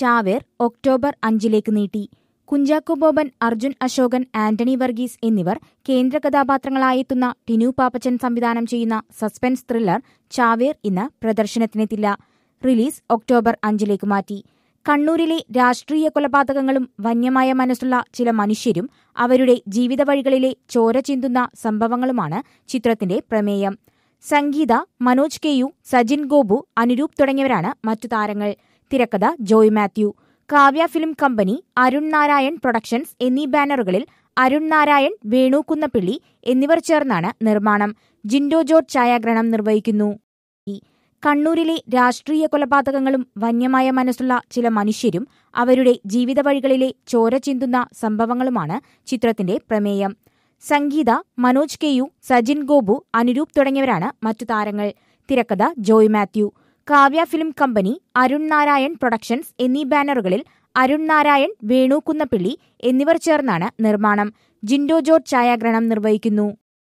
ചാവേർ ഒക്ടോബർ അഞ്ചിലേക്ക് നീട്ടി കുഞ്ചാക്കോ ബോബൻ അർജുൻ അശോകൻ ആന്റണി വർഗീസ് എന്നിവർ കേന്ദ്ര കഥാപാത്രങ്ങളായെത്തുന്ന ടിനു പാപ്പച്ചൻ സംവിധാനം ചെയ്യുന്ന സസ്പെൻസ് ത്രില്ലർ ചാവേർ ഇന്ന് പ്രദർശനത്തിനെത്തില്ല റിലീസ് ഒക്ടോബർ അഞ്ചിലേക്ക് മാറ്റി കണ്ണൂരിലെ രാഷ്ട്രീയ കൊലപാതകങ്ങളും വന്യമായ മനസ്സുള്ള ചില മനുഷ്യരും അവരുടെ ജീവിത വഴികളിലെ ചോര ചിന്തുന്ന സംഭവങ്ങളുമാണ് ചിത്രത്തിന്റെ പ്രമേയം സംഗീത മനോജ് കെയു സജിൻ ഗോബു അനുരൂപ് തുടങ്ങിയവരാണ് മറ്റു താരങ്ങൾ തിരക്കഥ Joy Mathew Kavya film company Arun Narayan productions എന്നീ ബാനറുകളിൽ അരുൺ നാരായൺ വേണുകുന്നപ്പിള്ളി എന്നിവർ ചേർന്നാണ് നിർമ്മാണം ജിൻഡോ ജോർജ് ഛായാഗ്രഹണം നിർവഹിക്കുന്നു കണ്ണൂരിലെ രാഷ്ട്രീയ കൊലപാതകങ്ങളും വന്യമായ മനസ്സുള്ള ചില മനുഷ്യരും അവരുടെ ജീവിത വഴികളിലെ ചോര ചിന്തുന്ന സംഭവങ്ങളുമാണ് ചിത്രത്തിന്റെ പ്രമേയം സംഗീത മനോജ് കെയു സജിൻ ഗോപു അനുരൂപ് തുടങ്ങിയവരാണ് മറ്റു താരങ്ങൾ തിരക്കഥ Joy Mathew Kavya film company Arun Narayan productions എന്നീ ബാനറുകളിൽ അരുൺ നാരായൺ വേണു കുന്നപ്പിള്ളി എന്നിവർ ചേർന്നാണ് നിർമ്മാണം ജിൻഡോ ജോർജ് ഛായാഗ്രഹണം നിർവഹിക്കുന്നു